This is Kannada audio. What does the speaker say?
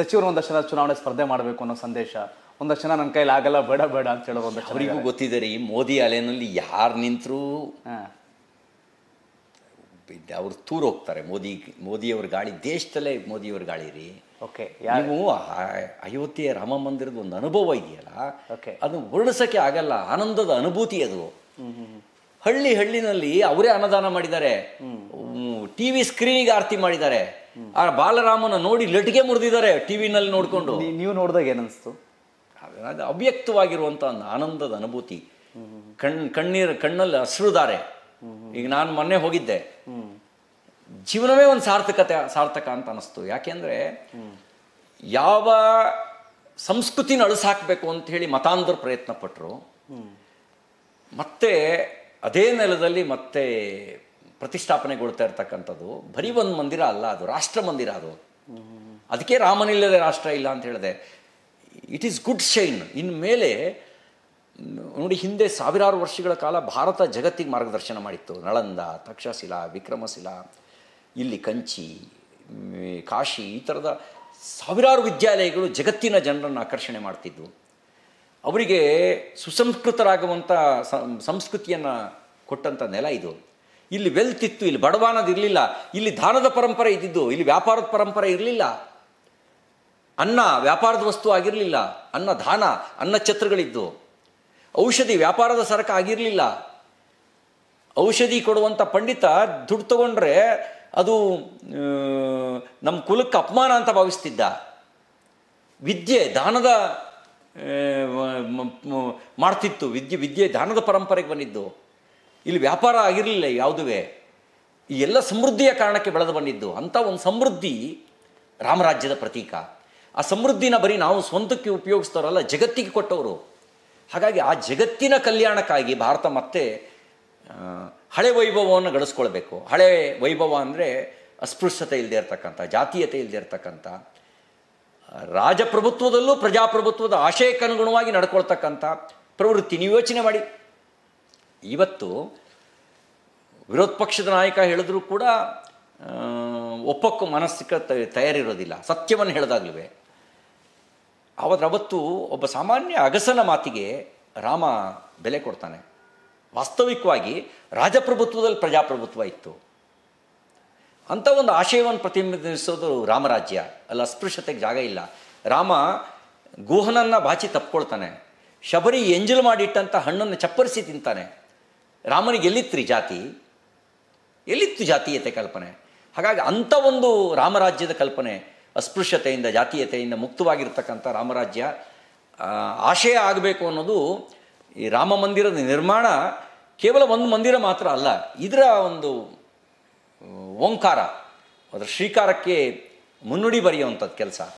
ಸಚಿವರು ಒಂದಷ್ಟು ಜನ ಚುನಾವಣೆ ಸ್ಪರ್ಧೆ ಮಾಡಬೇಕು ಅನ್ನೋ ಸಂದೇಶ ಒಂದಷ್ಟು ಜನ ನನ್ನ ಕೈಲಿ ಆಗಲ್ಲ ಬೇಡ ಬೇಡ ಅಂತ ಹೇಳೋ ಒಂದಷ್ಟು ಅವರಿಗೂ ಗೊತ್ತಿದೆ ರೀ ಮೋದಿ ಅಲೆಯಲ್ಲಿ ಯಾರು ನಿಂತರೂ ಅವ್ರು ತೂರು ಹೋಗ್ತಾರೆ ಮೋದಿ ಮೋದಿಯವ್ರ ಗಾಳಿ ದೇಶದಲ್ಲೇ ಮೋದಿಯವ್ರ ಗಾಳಿ ರೀ ಓಕೆ ನೀವು ಅಯೋಧ್ಯೆಯ ರಾಮ ಮಂದಿರದ ಒಂದು ಅನುಭವ ಇದೆಯಲ್ಲ ಓಕೆ ಅದು ವರ್ಣಿಸೋಕ್ಕೆ ಆಗಲ್ಲ ಆನಂದದ ಅನುಭೂತಿ ಅದು ಹಳ್ಳಿ ಹಳ್ಳಿನಲ್ಲಿ ಅವರೇ ಅನ್ನದಾನ ಮಾಡಿದ್ದಾರೆ ಟಿವಿ ಸ್ಕ್ರೀನಿಗೆ ಆರತಿ ಮಾಡಿದ್ದಾರೆ ಆ ಬಾಲರಾಮನ ನೋಡಿ ಲಟಿಗೆ ಮುರಿದಿದ್ದಾರೆ ಟಿ ವಿನಲ್ಲಿ ನೋಡಿಕೊಂಡು ನೀವು ನೋಡಿದಾಗ ಏನಿಸ್ತು ಅದು ಅವ್ಯಕ್ತವಾಗಿರುವಂಥ ಒಂದು ಆನಂದದ ಅನುಭೂತಿ ಕಣ್ ಕಣ್ಣೀರ ಕಣ್ಣಲ್ಲಿ ಹಸಿರುದಾರೆ ಈಗ ನಾನು ಮೊನ್ನೆ ಹೋಗಿದ್ದೆ ಜೀವನವೇ ಒಂದು ಸಾರ್ಥಕತೆ ಸಾರ್ಥಕ ಅಂತ ಅನಿಸ್ತು ಯಾಕೆಂದರೆ ಯಾವ ಸಂಸ್ಕೃತಿನ ಅಳಿಸಾಕ್ಬೇಕು ಅಂತ ಹೇಳಿ ಮತಾಂಧರು ಪ್ರಯತ್ನ ಪಟ್ಟರು ಮತ್ತೆ ಅದೇ ನೆಲದಲ್ಲಿ ಮತ್ತೆ ಪ್ರತಿಷ್ಠಾಪನೆಗೊಳ್ತಾ ಇರ್ತಕ್ಕಂಥದ್ದು ಬರೀ ಒಂದು ಮಂದಿರ ಅಲ್ಲ ಅದು ರಾಷ್ಟ್ರ ಮಂದಿರ ಅದು ಅದಕ್ಕೆ ರಾಮನಿಲ್ಲದೆ ರಾಷ್ಟ್ರ ಇಲ್ಲ ಅಂತ ಹೇಳಿದೆ ಇಟ್ ಈಸ್ ಗುಡ್ ಶೈನ್ ಮೇಲೆ ನೋಡಿ ಹಿಂದೆ ಸಾವಿರಾರು ವರ್ಷಗಳ ಕಾಲ ಭಾರತ ಜಗತ್ತಿಗೆ ಮಾರ್ಗದರ್ಶನ ಮಾಡಿತ್ತು ನಳಂದ ತಕ್ಷಶಿಲಾ ವಿಕ್ರಮಶಿಲಾ ಇಲ್ಲಿ ಕಂಚಿ ಕಾಶಿ ಈ ಥರದ ಸಾವಿರಾರು ವಿದ್ಯಾಲಯಗಳು ಜಗತ್ತಿನ ಜನರನ್ನು ಆಕರ್ಷಣೆ ಮಾಡ್ತಿದ್ವು ಅವರಿಗೆ ಸುಸಂಸ್ಕೃತರಾಗುವಂಥ ಸಂಸ್ಕೃತಿಯನ್ನು ಕೊಟ್ಟಂಥ ನೆಲ ಇದು ಇಲ್ಲಿ ವೆಲ್ತ್ ಇತ್ತು ಇಲ್ಲಿ ಅನ್ನೋದು ಇರಲಿಲ್ಲ ಇಲ್ಲಿ ದಾನದ ಪರಂಪರೆ ಇದ್ದಿದ್ದು ಇಲ್ಲಿ ವ್ಯಾಪಾರದ ಪರಂಪರೆ ಇರಲಿಲ್ಲ ಅನ್ನ ವ್ಯಾಪಾರದ ವಸ್ತು ಆಗಿರಲಿಲ್ಲ ಅನ್ನ ದಾನ ಅನ್ನ ಛತ್ರಗಳಿದ್ದು ಔಷಧಿ ವ್ಯಾಪಾರದ ಸರಕ ಆಗಿರಲಿಲ್ಲ ಔಷಧಿ ಕೊಡುವಂಥ ಪಂಡಿತ ದುಡ್ಡು ತಗೊಂಡ್ರೆ ಅದು ನಮ್ಮ ಕುಲಕ್ಕೆ ಅಪಮಾನ ಅಂತ ಭಾವಿಸ್ತಿದ್ದ ವಿದ್ಯೆ ದಾನದ ಮಾಡ್ತಿತ್ತು ವಿದ್ಯೆ ವಿದ್ಯೆ ದಾನದ ಪರಂಪರೆಗೆ ಬಂದಿದ್ದು ಇಲ್ಲಿ ವ್ಯಾಪಾರ ಆಗಿರಲಿಲ್ಲ ಯಾವುದುವೇ ಈ ಎಲ್ಲ ಸಮೃದ್ಧಿಯ ಕಾರಣಕ್ಕೆ ಬೆಳೆದು ಬಂದಿದ್ದು ಅಂಥ ಒಂದು ಸಮೃದ್ಧಿ ರಾಮರಾಜ್ಯದ ಪ್ರತೀಕ ಆ ಸಮೃದ್ಧಿನ ಬರೀ ನಾವು ಸ್ವಂತಕ್ಕೆ ಉಪಯೋಗಿಸ್ತಾರಲ್ಲ ಜಗತ್ತಿಗೆ ಕೊಟ್ಟವರು ಹಾಗಾಗಿ ಆ ಜಗತ್ತಿನ ಕಲ್ಯಾಣಕ್ಕಾಗಿ ಭಾರತ ಮತ್ತೆ ಹಳೆ ವೈಭವವನ್ನು ಗಳಿಸ್ಕೊಳ್ಬೇಕು ಹಳೆ ವೈಭವ ಅಂದರೆ ಅಸ್ಪೃಶ್ಯತೆ ಇಲ್ಲದೆ ಇರತಕ್ಕಂಥ ಜಾತೀಯತೆ ಇಲ್ಲದೆ ಇರತಕ್ಕಂಥ ರಾಜಪ್ರಭುತ್ವದಲ್ಲೂ ಪ್ರಜಾಪ್ರಭುತ್ವದ ಆಶಯಕ್ಕನುಗುಣವಾಗಿ ನಡ್ಕೊಳ್ತಕ್ಕಂಥ ಪ್ರವೃತ್ತಿ ನೀವು ಯೋಚನೆ ಮಾಡಿ ಇವತ್ತು ವಿರೋಧ ಪಕ್ಷದ ನಾಯಕ ಹೇಳಿದ್ರು ಕೂಡ ಒಪ್ಪಕ್ಕೂ ಮನಸ್ಸಿಕ ತಯಾರಿರೋದಿಲ್ಲ ಸತ್ಯವನ್ನು ಹೇಳೋದಾಗ್ಲಿವೆ ಆವಾಗ ಅವತ್ತು ಒಬ್ಬ ಸಾಮಾನ್ಯ ಅಗಸನ ಮಾತಿಗೆ ರಾಮ ಬೆಲೆ ಕೊಡ್ತಾನೆ ವಾಸ್ತವಿಕವಾಗಿ ರಾಜಪ್ರಭುತ್ವದಲ್ಲಿ ಪ್ರಜಾಪ್ರಭುತ್ವ ಇತ್ತು ಅಂತ ಒಂದು ಆಶಯವನ್ನು ಪ್ರತಿನಿಧಿಸೋದು ರಾಮರಾಜ್ಯ ಅಲ್ಲಿ ಅಸ್ಪೃಶ್ಯತೆಗೆ ಜಾಗ ಇಲ್ಲ ರಾಮ ಗುಹನನ್ನು ಬಾಚಿ ತಪ್ಕೊಳ್ತಾನೆ ಶಬರಿ ಎಂಜಲು ಮಾಡಿಟ್ಟಂಥ ಹಣ್ಣನ್ನು ಚಪ್ಪರಿಸಿ ತಿಂತಾನೆ ರಾಮನಿಗೆ ಎಲ್ಲಿತ್ರಿ ಜಾತಿ ಎಲ್ಲಿತ್ತು ಜಾತೀಯತೆ ಕಲ್ಪನೆ ಹಾಗಾಗಿ ಅಂಥ ಒಂದು ರಾಮರಾಜ್ಯದ ಕಲ್ಪನೆ ಅಸ್ಪೃಶ್ಯತೆಯಿಂದ ಜಾತೀಯತೆಯಿಂದ ಮುಕ್ತವಾಗಿರ್ತಕ್ಕಂಥ ರಾಮರಾಜ್ಯ ಆಶಯ ಆಗಬೇಕು ಅನ್ನೋದು ಈ ರಾಮ ಮಂದಿರದ ನಿರ್ಮಾಣ ಕೇವಲ ಒಂದು ಮಂದಿರ ಮಾತ್ರ ಅಲ್ಲ ಇದರ ಒಂದು ಓಂಕಾರ ಅದರ ಶ್ರೀಕಾರಕ್ಕೆ ಮುನ್ನುಡಿ ಬರೆಯುವಂಥದ್ದು ಕೆಲಸ